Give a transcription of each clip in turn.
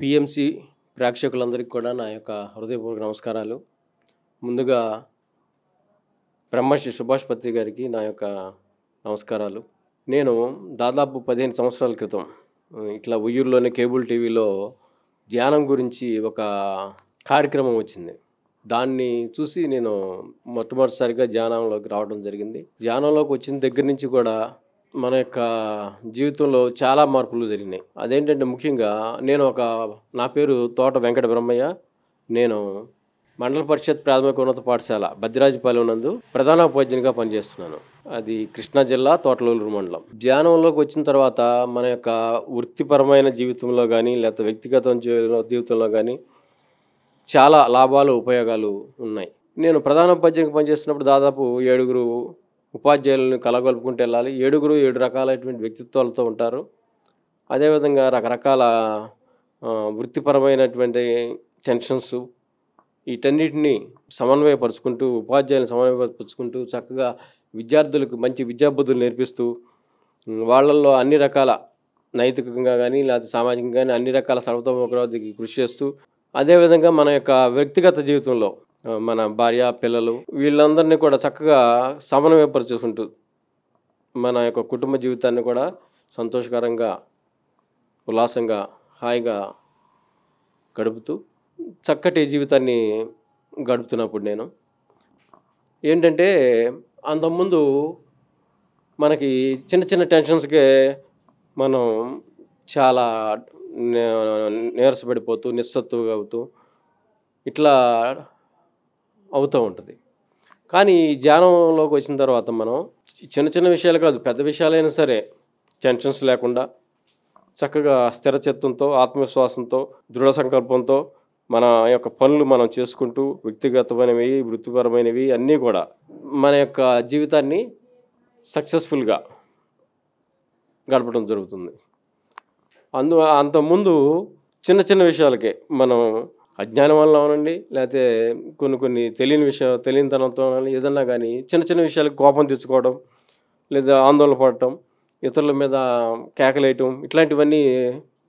PMC ప్రేక్షకులందరికీ కూడా నా యొక్క హృదయపూర్వక నమస్కారాలు ముందుగా బ్రహ్మశ్రీ సుభాష్ పత్రి గారికి నా యొక్క నమస్కారాలు నేను దాదాపు పదిహేను సంవత్సరాల క్రితం ఇట్లా ఉయ్యూరులోనే కేబుల్ టీవీలో ధ్యానం గురించి ఒక కార్యక్రమం వచ్చింది దాన్ని చూసి నేను మొట్టమొదటిసారిగా ధ్యానంలోకి రావడం జరిగింది ధ్యానంలోకి వచ్చిన దగ్గర నుంచి కూడా మన యొక్క జీవితంలో చాలా మార్పులు జరిగినాయి అదేంటంటే ముఖ్యంగా నేను ఒక నా పేరు తోట వెంకట బ్రహ్మయ్య నేను మండల పరిషత్ ప్రాథమిక ఉన్నత పాఠశాల భద్రాజపాలెం నందు ప్రధాన ఉపాధ్యాయునిగా పనిచేస్తున్నాను అది కృష్ణా జిల్లా తోటలూరు మండలం ధ్యానంలోకి వచ్చిన తర్వాత మన యొక్క వృత్తిపరమైన జీవితంలో కానీ లేకపోతే వ్యక్తిగత జీవితంలో కానీ చాలా లాభాలు ఉపయోగాలు ఉన్నాయి నేను ప్రధాన ఉపాధ్యాయునికి పనిచేస్తున్నప్పుడు దాదాపు ఏడుగురు ఉపాధ్యాయులను కలగొలుపుకుంటూ వెళ్ళాలి ఏడుగురు ఏడు రకాలైనటువంటి వ్యక్తిత్వాలతో ఉంటారు అదేవిధంగా రకరకాల వృత్తిపరమైనటువంటి టెన్షన్స్ వీటన్నిటిని సమన్వయపరుచుకుంటూ ఉపాధ్యాయులను సమన్వయపరచుకుంటూ చక్కగా విద్యార్థులకు మంచి విద్యాబుద్ధులు నేర్పిస్తూ వాళ్ళల్లో అన్ని రకాల నైతికంగా కానీ లేకపోతే సామాజికంగా కానీ అన్ని రకాల సర్వతోముఖరాధికి కృషి చేస్తూ అదేవిధంగా మన యొక్క వ్యక్తిగత జీవితంలో మన భార్య పిల్లలు వీళ్ళందరినీ కూడా చక్కగా సమన్వయపరుచుకుంటూ మన యొక్క కుటుంబ జీవితాన్ని కూడా సంతోషకరంగా ఉల్లాసంగా హాయిగా గడుపుతూ చక్కటి జీవితాన్ని గడుపుతున్నప్పుడు నేను ఏంటంటే అంతకుముందు మనకి చిన్న చిన్న టెన్షన్స్కే మనం చాలా నీరసపడిపోతూ నిస్సత్తుగా అవుతూ ఇట్లా అవుతూ ఉంటుంది కానీ ఈ ధ్యానంలోకి వచ్చిన తర్వాత మనం చిన్న చిన్న విషయాలు కాదు పెద్ద విషయాలైనా సరే టెన్షన్స్ లేకుండా చక్కగా స్థిరచిత్తంతో ఆత్మవిశ్వాసంతో దృఢ సంకల్పంతో మన యొక్క పనులు మనం చేసుకుంటూ వ్యక్తిగతమైనవి వృత్తిపరమైనవి అన్నీ కూడా మన యొక్క జీవితాన్ని సక్సెస్ఫుల్గా గడపడం జరుగుతుంది అందు అంతకుముందు చిన్న చిన్న విషయాలకే మనం అజ్ఞానం వల్ల అవునండి లేకపోతే కొన్ని కొన్ని తెలియని విషయం తనంతో ఏదన్నా కానీ చిన్న చిన్న విషయాలకు కోపం తెచ్చుకోవడం లేదా ఆందోళన పడటం ఇతరుల మీద కేకలేయటం ఇట్లాంటివన్నీ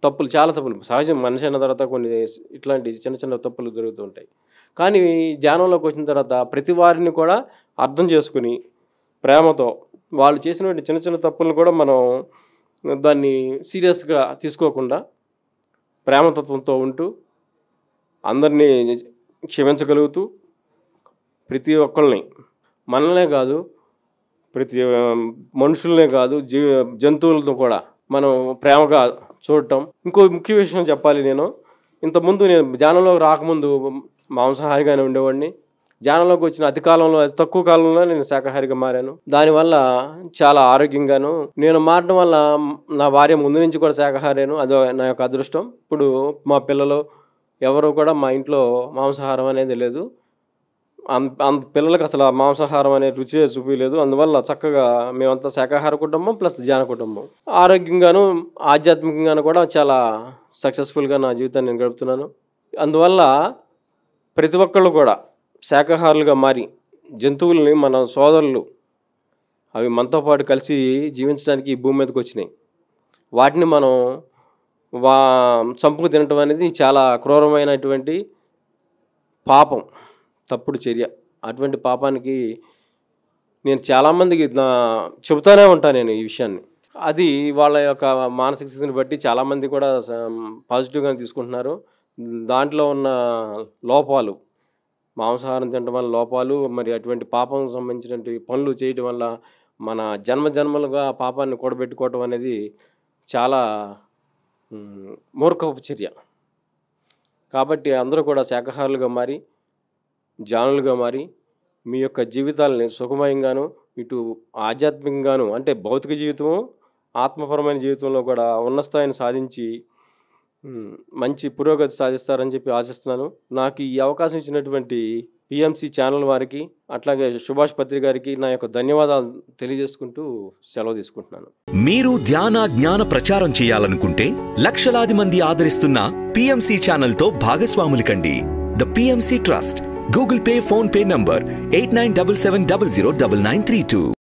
తప్పులు చాలా తప్పులు సహజం మనిషి అయిన తర్వాత కొన్ని ఇట్లాంటి చిన్న చిన్న తప్పులు జరుగుతూ ఉంటాయి కానీ ధ్యానంలోకి వచ్చిన తర్వాత ప్రతి వారిని కూడా అర్థం చేసుకుని ప్రేమతో వాళ్ళు చేసినటువంటి చిన్న చిన్న తప్పులను కూడా మనం దాన్ని సీరియస్గా తీసుకోకుండా ప్రేమతత్వంతో ఉంటూ అందరినీ క్షమించగలుగుతూ ప్రతి ఒక్కరిని మనల్నే కాదు ప్రతి మనుషులనే కాదు జీ జంతువులతో కూడా మనం ప్రేమగా చూడటం ఇంకో ముఖ్య విషయం చెప్పాలి నేను ఇంతకుముందు నేను జానంలో రాకముందు మాంసాహారిగానే ఉండేవాడిని ధ్యానంలోకి వచ్చిన అతి కాలంలో అతి తక్కువ కాలంలో నేను శాకాహారిగా మారాను దానివల్ల చాలా ఆరోగ్యంగాను నేను మారడం వల్ల నా భార్య ముందు నుంచి కూడా శాకాహారేను అదో నా యొక్క అదృష్టం ఇప్పుడు మా పిల్లలు ఎవరు కూడా మా ఇంట్లో మాంసాహారం అనేది లేదు అంత పిల్లలకు అసలు ఆ మాంసాహారం అనే రుచి చూపించలేదు అందువల్ల చక్కగా మేమంతా శాకాహార కుటుంబం ప్లస్ ధ్యాన కుటుంబం ఆరోగ్యంగాను ఆధ్యాత్మికంగాను కూడా చాలా సక్సెస్ఫుల్గా నా జీవితాన్ని నేను గడుపుతున్నాను అందువల్ల ప్రతి ఒక్కళ్ళు కూడా శాకాహారులుగా మారి జంతువుల్ని మన సోదరులు అవి మనతో పాటు కలిసి జీవించడానికి ఈ భూమి మీదకి వచ్చినాయి వాటిని మనం వా చంపుకు తినటం అనేది చాలా క్రూరమైనటువంటి పాపం తప్పుడు చర్య అటువంటి పాపానికి నేను చాలామందికి చెబుతూనే ఉంటాను నేను ఈ విషయాన్ని అది వాళ్ళ యొక్క మానసిక స్థితిని బట్టి చాలామంది కూడా పాజిటివ్గా తీసుకుంటున్నారు దాంట్లో ఉన్న లోపాలు మాంసాహారం తినడం వల్ల లోపాలు మరి అటువంటి పాపం సంబంధించినటువంటి పనులు చేయడం వల్ల మన జన్మ జన్మలుగా పాపాన్ని కూడబెట్టుకోవటం అనేది చాలా మూర్ఖపు చర్య కాబట్టి అందరూ కూడా శాఖాహారులుగా మారి జానులుగా మారి మీ యొక్క జీవితాలని సుఖమయంగాను ఇటు ఆధ్యాత్మికంగాను అంటే భౌతిక జీవితము ఆత్మపరమైన జీవితంలో కూడా ఉన్న స్థాయిని సాధించి మంచి పురోగతి సాధిస్తారని చెప్పి ఆశిస్తున్నాను నాకు ఈ అవకాశం ఇచ్చినటువంటి పిఎంసి ఛానల్ వారికి అట్లాగే సుభాష్ పత్రి గారికి నా యొక్క ధన్యవాదాలు తెలియజేసుకుంటూ సెలవు తీసుకుంటున్నాను మీరు ధ్యాన జ్ఞాన ప్రచారం చేయాలనుకుంటే లక్షలాది మంది ఆదరిస్తున్న పిఎంసి తో భాగస్వాములు కండి the PMC trust Google Pay PhonePe number eight nine double seven double zero double nine three two